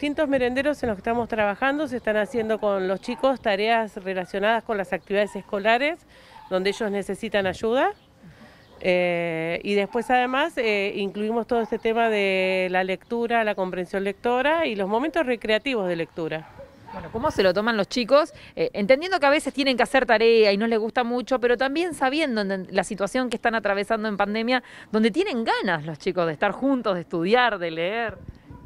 Distintos merenderos en los que estamos trabajando se están haciendo con los chicos tareas relacionadas con las actividades escolares, donde ellos necesitan ayuda. Eh, y después además eh, incluimos todo este tema de la lectura, la comprensión lectora y los momentos recreativos de lectura. Bueno, ¿cómo se lo toman los chicos? Eh, entendiendo que a veces tienen que hacer tarea y no les gusta mucho, pero también sabiendo la situación que están atravesando en pandemia, donde tienen ganas los chicos de estar juntos, de estudiar, de leer.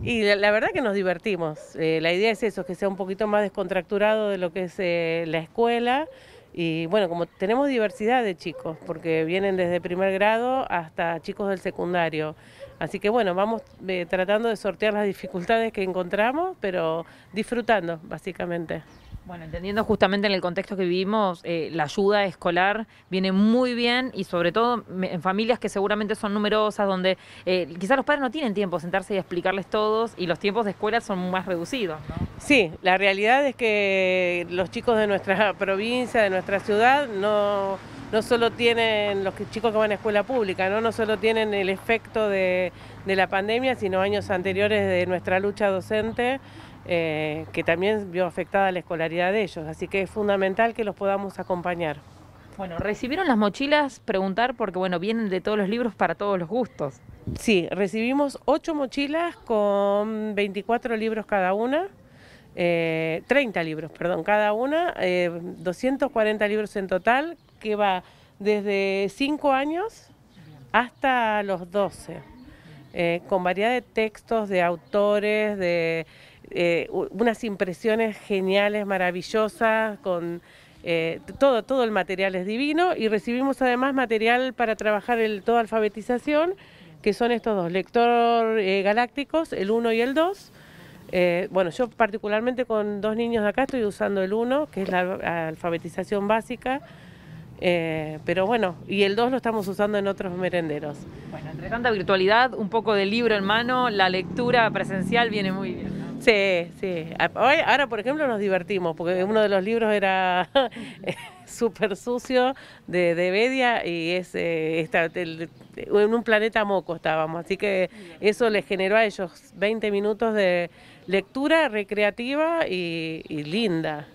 Y la, verdad que nos divertimos. Eh, la idea es eso, que sea un poquito más descontracturado de lo que es eh, la escuela. Y bueno, como tenemos diversidad de chicos, porque vienen desde primer grado hasta chicos del secundario. Así que bueno, vamos eh, tratando de sortear las dificultades que encontramos, pero disfrutando, básicamente. Bueno, entendiendo justamente en el contexto que vivimos, eh, la ayuda escolar viene muy bien y sobre todo en familias que seguramente son numerosas, donde eh, quizás los padres no tienen tiempo sentarse y explicarles todos y los tiempos de escuela son más reducidos. Sí, la realidad es que los chicos de nuestra provincia, de nuestra ciudad, no, no solo tienen, los chicos que van a escuela pública, no, no solo tienen el efecto de, la pandemia, sino años anteriores de nuestra lucha docente, eh, que también vio afectada la escolaridad de ellos. Así que es fundamental que los podamos acompañar. Bueno, recibieron las mochilas, preguntar, porque bueno, vienen de todos los libros para todos los gustos. Sí, recibimos ocho mochilas con 24 libros cada una. 30 eh, libros, perdón, cada una, 240 eh, libros en total, que va desde 5 años hasta los 12, eh, con variedad de textos, de autores, de unas impresiones geniales, maravillosas, con... todo, todo el material es divino y recibimos además material para trabajar el, toda alfabetización, que son estos dos, lector galácticos, el 1 y el 2, eh, bueno, yo particularmente con dos niños de acá estoy usando el uno que es la alfabetización básica, eh, pero bueno, y el dos lo estamos usando en otros merenderos. Bueno, entre tanta virtualidad, un poco de libro en mano, la lectura presencial viene muy bien. Sí, sí. Ahora, por ejemplo, nos divertimos, porque uno de los libros era eh, súper sucio de, de Bedia y es, eh, en un planeta moco estábamos. Así que eso les generó a ellos 20 minutos de lectura recreativa y linda.